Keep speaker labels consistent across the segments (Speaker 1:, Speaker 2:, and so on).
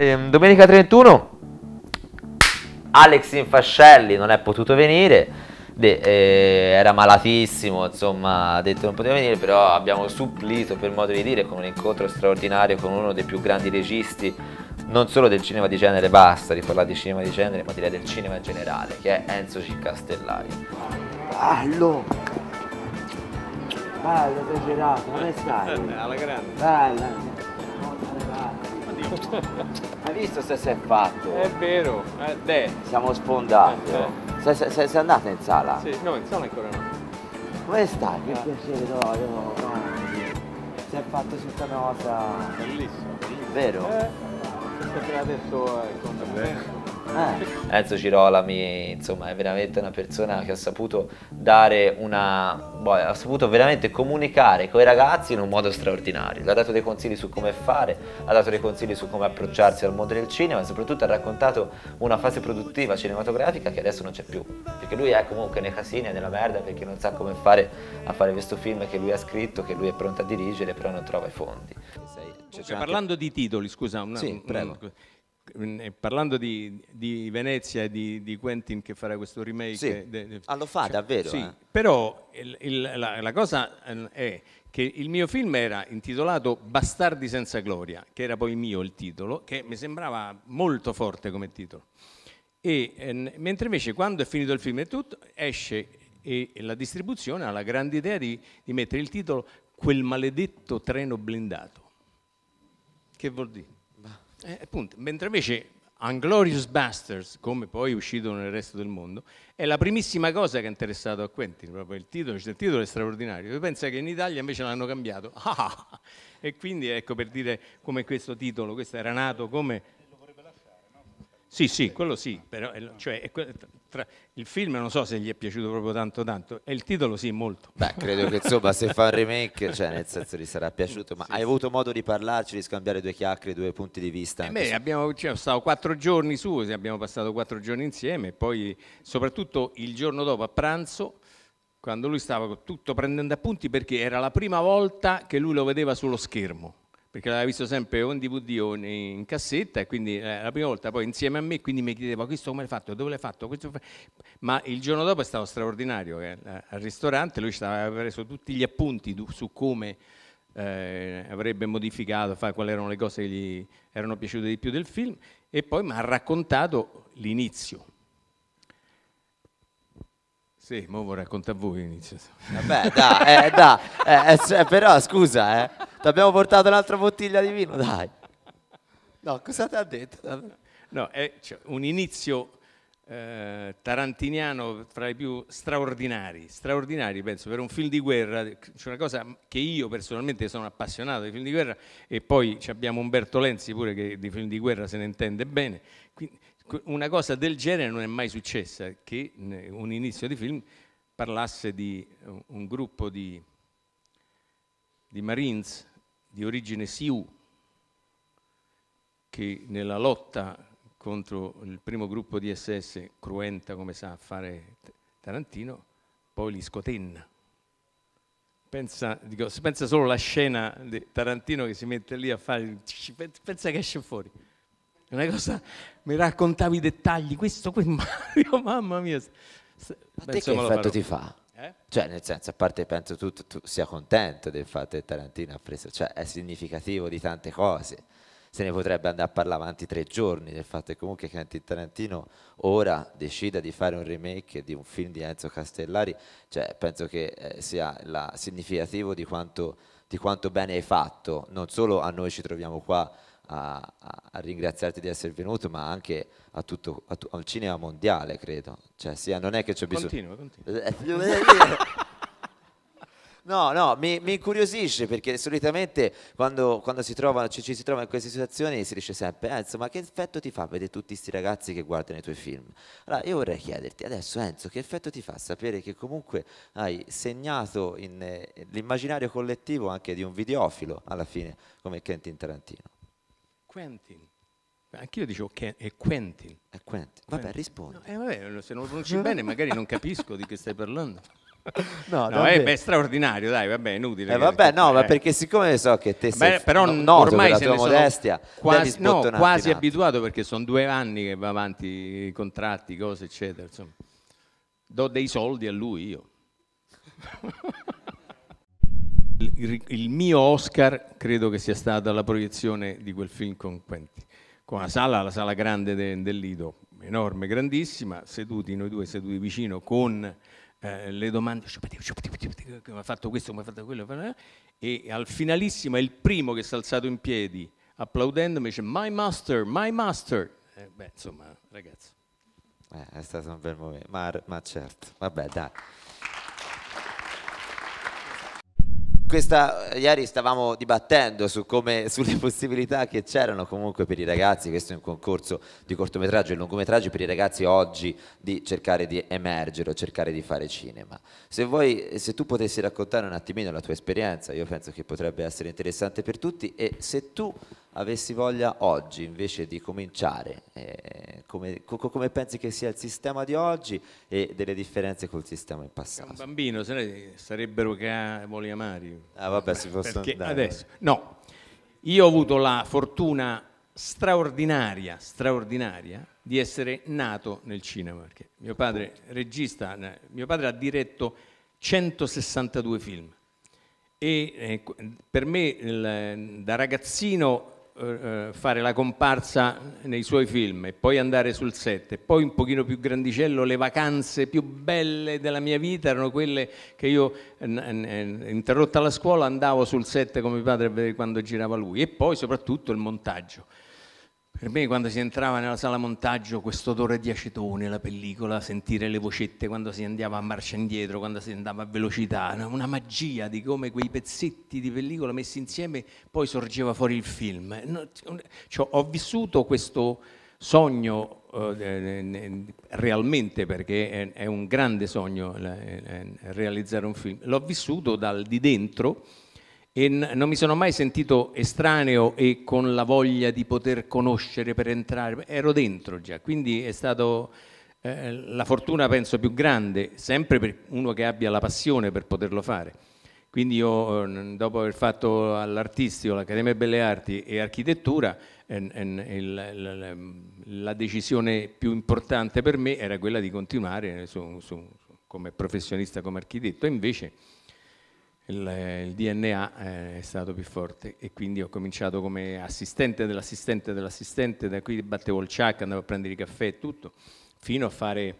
Speaker 1: ehm, domenica 31 Alex Infascelli non è potuto venire. De, eh, era malatissimo, insomma, ha detto non poteva venire, però abbiamo supplito per modo di dire con un incontro straordinario con uno dei più grandi registi, non solo del cinema di genere, basta di parlare di cinema di genere, ma direi del cinema in generale, che è Enzo Ciccastellari. bello Ballo, esagerato, come stai? Eh, alla grande! Ballo! Hai visto se si è fatto? È vero, eh, beh. Siamo sfondati. Eh, Sei, se, andata in sala? Sì, no, in sala ancora no. Come stai? Che eh. piacere, no, io no. Si è fatto tutta una cosa. Bellissimo, bellissimo. Vero? Eh, adesso è il conto. Eh.
Speaker 2: Eh.
Speaker 1: Enzo Girolami, insomma, è veramente una persona che ha saputo dare una... Boh, ha saputo veramente comunicare con i ragazzi in un modo straordinario. Le ha dato dei consigli su come fare, ha dato dei consigli su come approcciarsi al mondo del cinema e soprattutto ha raccontato una fase produttiva cinematografica che adesso non c'è più. Perché lui è comunque nei casini, è nella merda, perché non sa come fare a fare questo film che lui ha scritto, che lui è pronto a dirigere, però non trova i fondi. Cioè, cioè, parlando anche... di titoli, scusa, una, sì, prego.
Speaker 2: Una... Eh, parlando di, di Venezia e di, di, Quentin che farà questo remake... Sì. De, de, ah, lo fa cioè, davvero? Sì, eh? però il, il, la, la, cosa ehm, è che il mio film era intitolato Bastardi senza gloria, che era poi mio il titolo, che mi sembrava molto forte come titolo. E, eh, mentre invece quando è finito il film e tutto, esce e, e la distribuzione ha la grande idea di, di mettere il titolo Quel maledetto treno blindato. Che vuol dire? Eh, appunto, mentre invece Unglorious Bastards, come poi è uscito nel resto del mondo, è la primissima cosa che ha interessato a Quentin, proprio il titolo, il titolo è straordinario. Lui pensa che in Italia invece l'hanno cambiato. Ah, ah, ah! E quindi ecco per dire come questo titolo, questo era nato come sì, sì, quello sì, però cioè, tra,
Speaker 1: il film non so se gli è piaciuto proprio tanto tanto, e il titolo sì, molto. Beh, credo che insomma se fa un remake, cioè nel senso gli sarà piaciuto, ma sì, hai sì. avuto modo di parlarci, di scambiare due chiacchiere, due punti di vista? Eh beh, abbiamo cioè, stato quattro giorni su, abbiamo
Speaker 2: passato quattro giorni insieme, e poi soprattutto il giorno dopo a pranzo, quando lui stava tutto prendendo appunti perché era la prima volta che lui lo vedeva sullo schermo perché l'aveva visto sempre o in DVD o in cassetta e quindi eh, la prima volta poi insieme a me quindi mi chiedeva questo come l'hai fatto, dove l'hai fatto, questo... ma il giorno dopo è stato straordinario, eh, al ristorante lui aveva preso tutti gli appunti su come eh, avrebbe modificato, fa, quali erano le cose che gli erano piaciute di più del film e poi mi ha raccontato l'inizio.
Speaker 1: Sì, ora vorrei raccontare a voi l'inizio. Vabbè, da, eh, da, eh, eh, però scusa, eh. Ti abbiamo portato un'altra bottiglia di vino, dai. No, cosa ti ha detto?
Speaker 2: No, è cioè, un inizio eh, tarantiniano tra i più straordinari, straordinari penso, per un film di guerra, c'è una cosa che io personalmente sono appassionato di film di guerra e poi abbiamo Umberto Lenzi pure che di film di guerra se ne intende bene, Quindi, una cosa del genere non è mai successa, che un inizio di film parlasse di eh, un gruppo di di Marines di origine Sioux che nella lotta contro il primo gruppo di SS, cruenta come sa fare Tarantino, poi li scotenna. Pensa, dico, pensa solo alla scena di Tarantino che si mette lì a fare, pensa che esce fuori. Una cosa, mi raccontavi i dettagli, questo qui Mario, mamma mia.
Speaker 1: a te che effetto ti fa? Eh? Cioè, nel senso, a parte penso tu, tu, sia contento del fatto che Tarantino ha preso, cioè è significativo di tante cose. Se ne potrebbe andare a parlare avanti tre giorni del fatto che comunque Quentin Tarantino ora decida di fare un remake di un film di Enzo Castellari, cioè, penso che eh, sia la, significativo di quanto, di quanto bene hai fatto. Non solo a noi ci troviamo qua a, a, ringraziarti di essere venuto, ma anche a tutto a, a un cinema mondiale, credo. Cioè, sia, non è che c'è bisogno. Continua, continua. Eh, eh, no, no, mi, mi, incuriosisce perché solitamente quando, quando si trovano, ci, ci, si trova in queste situazioni si dice sempre, Enzo, eh, ma che effetto ti fa vedere tutti questi ragazzi che guardano i tuoi film? Allora io vorrei chiederti adesso, Enzo, che effetto ti fa sapere che comunque hai segnato in, eh, l'immaginario collettivo anche di un videofilo alla fine come Quentin Tarantino?
Speaker 2: Quentin. io dicevo che è Quentin. È Quentin. Vabbè, rispondi. No, eh, vabbè, se non lo pronunci bene magari non capisco di che stai parlando. No, no eh, è beh, straordinario, dai, vabbè, inutile. Eh, vabbè, no, ma eh. perché
Speaker 1: siccome so che te sei beh, però no, ormai per la tua modestia, quasi, no, quasi
Speaker 2: abituato perché sono due anni che va avanti i contratti, cose, eccetera. Insomma, do dei soldi a lui io. il, mio Oscar credo che sia stata la proiezione di quel film con Quentin, con la sala, la sala grande de, del Lido, enorme, grandissima, seduti, noi due seduti vicino con eh, le domande, mi ha fatto questo, come ha fatto quello, eh, e al finalissimo è il primo che si è alzato in piedi applaudendo, mi dice my
Speaker 1: master, my master.
Speaker 2: Eh, beh, insomma, ragazzi.
Speaker 1: Eh, è stato un bel momento, ma, ma certo, vabbè dai. Questa, ieri stavamo dibattendo su come, sulle possibilità che c'erano comunque per i ragazzi, questo è un concorso di cortometraggio e lungometraggio per i ragazzi oggi di cercare di emergere o cercare di fare cinema. Se, voi, se tu potessi raccontare un attimino la tua esperienza, io penso che potrebbe essere interessante per tutti e se tu avessi voglia oggi invece di cominciare eh, come, co come, pensi che sia il sistema di oggi e delle differenze col sistema in passato? Un
Speaker 2: bambino sarebbe, sarebbero cavoli amari.
Speaker 1: Ah vabbè, si possono andare. Adesso,
Speaker 2: no, io ho avuto la fortuna straordinaria, straordinaria di essere nato nel cinema, perché mio padre, regista, eh, mio padre ha diretto 162 film e eh, per me eh, da ragazzino eh, eh, fare la comparsa nei suoi film e poi andare sul set e poi un pochino più grandicello le vacanze più belle della mia vita erano quelle che io interrotta la scuola andavo sul set con mio padre eh, quando girava lui e poi soprattutto il montaggio per me quando si entrava nella sala montaggio questo odore di acetone, la pellicola, sentire le vocette quando si andava a marcia indietro, quando si andava a velocità, una magia di come quei pezzetti di pellicola messi insieme poi sorgeva fuori il film. Cioè, ho vissuto questo sogno eh, realmente perché è un grande sogno eh, realizzare un film, l'ho vissuto dal di dentro e non mi sono mai sentito estraneo e con la voglia di poter conoscere per entrare, ero dentro già, quindi è stata eh, la fortuna penso più grande, sempre per uno che abbia la passione per poterlo fare. Quindi io dopo aver fatto all'artistico, l'Accademia Belle Arti e Architettura, en, en, il, la, decisione più importante per me era quella di continuare su, su, come professionista, come architetto, invece il, eh, il DNA eh, è stato più forte e quindi ho cominciato come assistente dell'assistente dell'assistente, da qui battevo il ciak, andavo a prendere i caffè e tutto, fino a fare,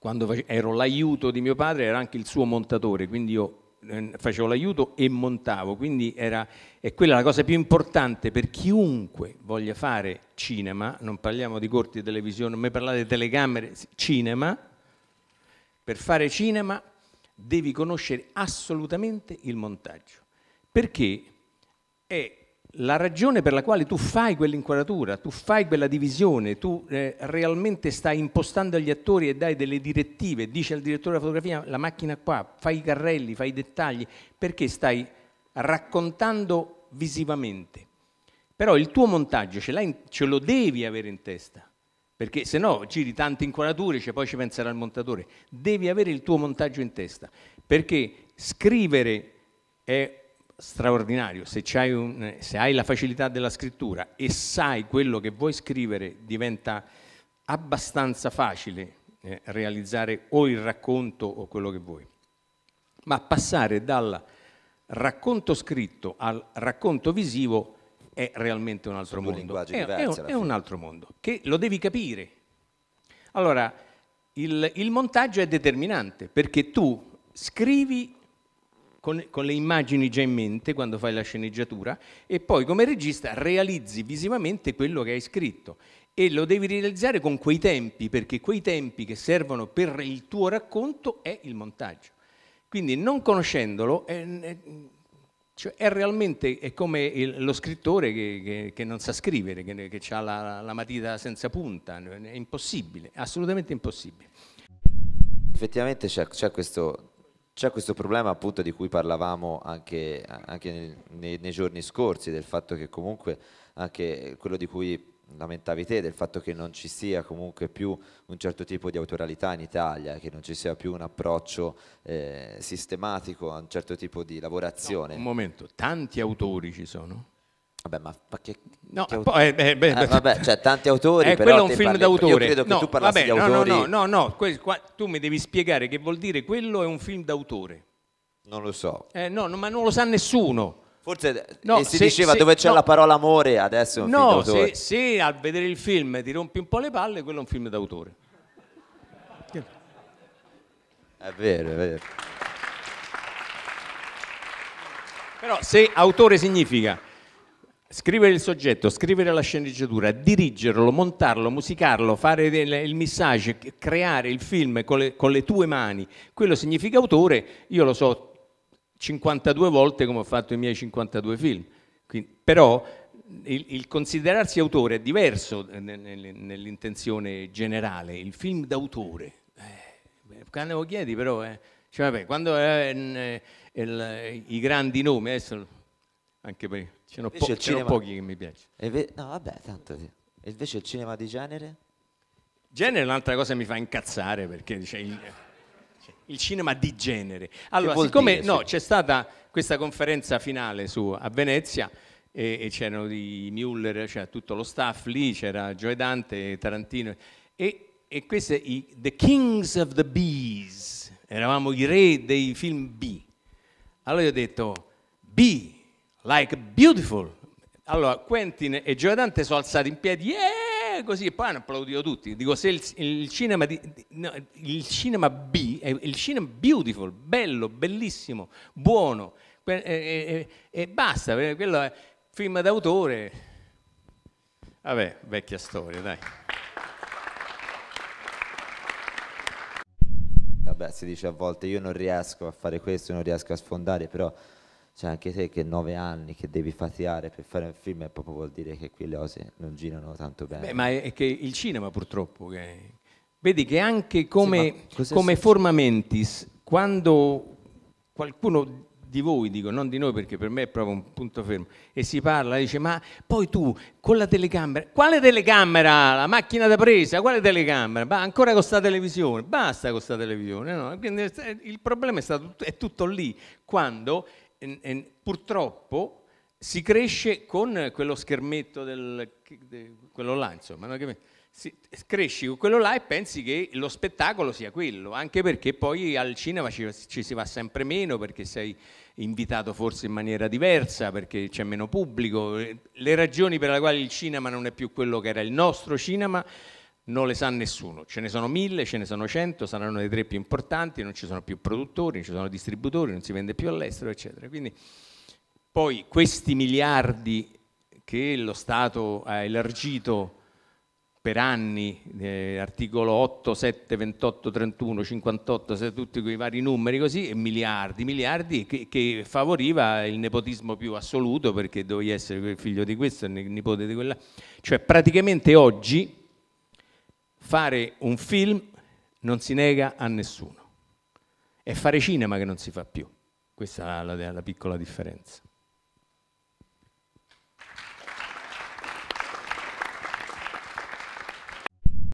Speaker 2: quando ero l'aiuto di mio padre, era anche il suo montatore, quindi io eh, facevo l'aiuto e montavo, quindi era, è quella la cosa più importante per chiunque voglia fare cinema, non parliamo di corti di televisione, non mi parlate di telecamere, cinema, per fare cinema devi conoscere assolutamente il montaggio, perché è la ragione per la quale tu fai quell'inquadratura, tu fai quella divisione, tu eh, realmente stai impostando agli attori e dai delle direttive, dici al direttore della fotografia la macchina qua, fai i carrelli, fai i dettagli, perché stai raccontando visivamente. Però il tuo montaggio ce, ce lo devi avere in testa, perché se no giri tante inquadrature, cioè poi ci penserà il montatore. Devi avere il tuo montaggio in testa, perché scrivere è straordinario, se, hai, un, se hai la facilità della scrittura e sai quello che vuoi scrivere diventa abbastanza facile eh, realizzare o il racconto o quello che vuoi. Ma passare dal racconto scritto al racconto visivo è realmente un altro Sono mondo. È, è, un, è un altro mondo che lo devi capire. Allora, il, il montaggio è determinante perché tu scrivi con, con, le immagini già in mente quando fai la sceneggiatura e poi come regista realizzi visivamente quello che hai scritto e lo devi realizzare con quei tempi perché quei tempi che servono per il tuo racconto è il montaggio. Quindi non conoscendolo... È, cioè è realmente è come il, lo scrittore che, che, che, non sa scrivere, che, che ha la, la matita senza punta, è impossibile, assolutamente impossibile.
Speaker 1: Effettivamente c'è, c'è questo c'è questo problema appunto di cui parlavamo anche, anche nei, nei, giorni scorsi, del fatto che comunque anche quello di cui lamentavi te del fatto che non ci sia comunque più un certo tipo di autoralità in Italia, che non ci sia più un approccio eh, sistematico a un certo tipo di lavorazione. No, un momento, tanti autori ci sono? Vabbè, ma, che, no, che poi, eh, beh, beh, eh, vabbè, cioè, tanti autori. Eh, quello è un film d'autore. Io credo no, tu parlassi vabbè, di autori. No, no, no, no
Speaker 2: questo, qua, tu mi devi spiegare che vuol dire quello è un film d'autore. Non lo
Speaker 1: so. Eh, no, no, ma non lo sa nessuno. Forse no, si se, diceva se, dove c'è no, la parola amore adesso No, se,
Speaker 2: se al vedere il film ti rompi un po' le palle, quello è un film d'autore. È vero, è
Speaker 1: vero. Però
Speaker 2: se autore significa scrivere il soggetto, scrivere la sceneggiatura, dirigerlo, montarlo, musicarlo, fare il messaggio, creare il film con le, con le, tue mani, quello significa autore, io lo so 52 volte come ho fatto i miei 52 film. Quindi, però il, il, considerarsi autore è diverso eh, nell'intenzione generale, il film d'autore. Eh, eh, quando lo chiedi però, eh, cioè, vabbè, quando eh, il, eh, i grandi nomi, adesso anche per, ce ne po- cinema... pochi che mi piacciono. Ve-
Speaker 1: no, vabbè, tanto
Speaker 2: sì. E invece il cinema di genere? Genere è un'altra cosa che mi fa incazzare perché dice... Cioè, il cinema di genere. Allora, siccome dire, no, sì. c'è stata questa conferenza finale su, a Venezia e, e c'erano i Muller, c'era tutto lo staff lì, c'era Joe Dante, Tarantino e, e questi i The Kings of the Bees, eravamo i re dei film B. Allora io ho detto B, like beautiful. Allora Quentin e Joe Dante sono alzati in piedi, yeah! così e poi hanno applaudito tutti. Dico, se il, il cinema, di, no, il cinema B è il cinema beautiful, bello, bellissimo, buono, e, e, eh, eh, eh, e basta, quello è film d'autore. Vabbè, vecchia storia, dai.
Speaker 1: Vabbè, si dice a volte io non riesco a fare questo, non riesco a sfondare, però c'è anche te che nove anni che devi faticare per fare un film e proprio vuol dire che quelle cose non girano tanto bene. Beh,
Speaker 2: ma è che il cinema purtroppo che, Vedi che anche come, sì, come forma mentis, quando qualcuno di voi, dico non di noi perché per me è proprio un punto fermo, e si parla, dice ma poi tu con la telecamera, quale telecamera? La macchina da presa, quale telecamera? Bah, ancora con sta televisione, basta con sta televisione, no? Quindi eh, il problema è, stato, è tutto lì, quando en, en, purtroppo si cresce con quello schermetto, del, de, quello là insomma, no? Sì, cresci con quello là e pensi che lo spettacolo sia quello, anche perché poi al cinema ci, ci si va sempre meno perché sei invitato forse in maniera diversa, perché c'è meno pubblico. Le ragioni per le quali il cinema non è più quello che era il nostro cinema non le sa nessuno, ce ne sono mille, ce ne sono cento, saranno le tre più importanti, non ci sono più produttori, non ci sono distributori, non si vende più all'estero, eccetera. Quindi poi questi miliardi che lo Stato ha elargito per anni, eh, articolo 8, 7, 28, 31, 58, tutti quei vari numeri così, e miliardi, miliardi che, che, favoriva il nepotismo più assoluto perché dovevi essere il figlio di questo, il nipote di quella. Cioè praticamente oggi fare un film non si nega a nessuno. È fare cinema che non si fa più. Questa è la, la, la piccola differenza.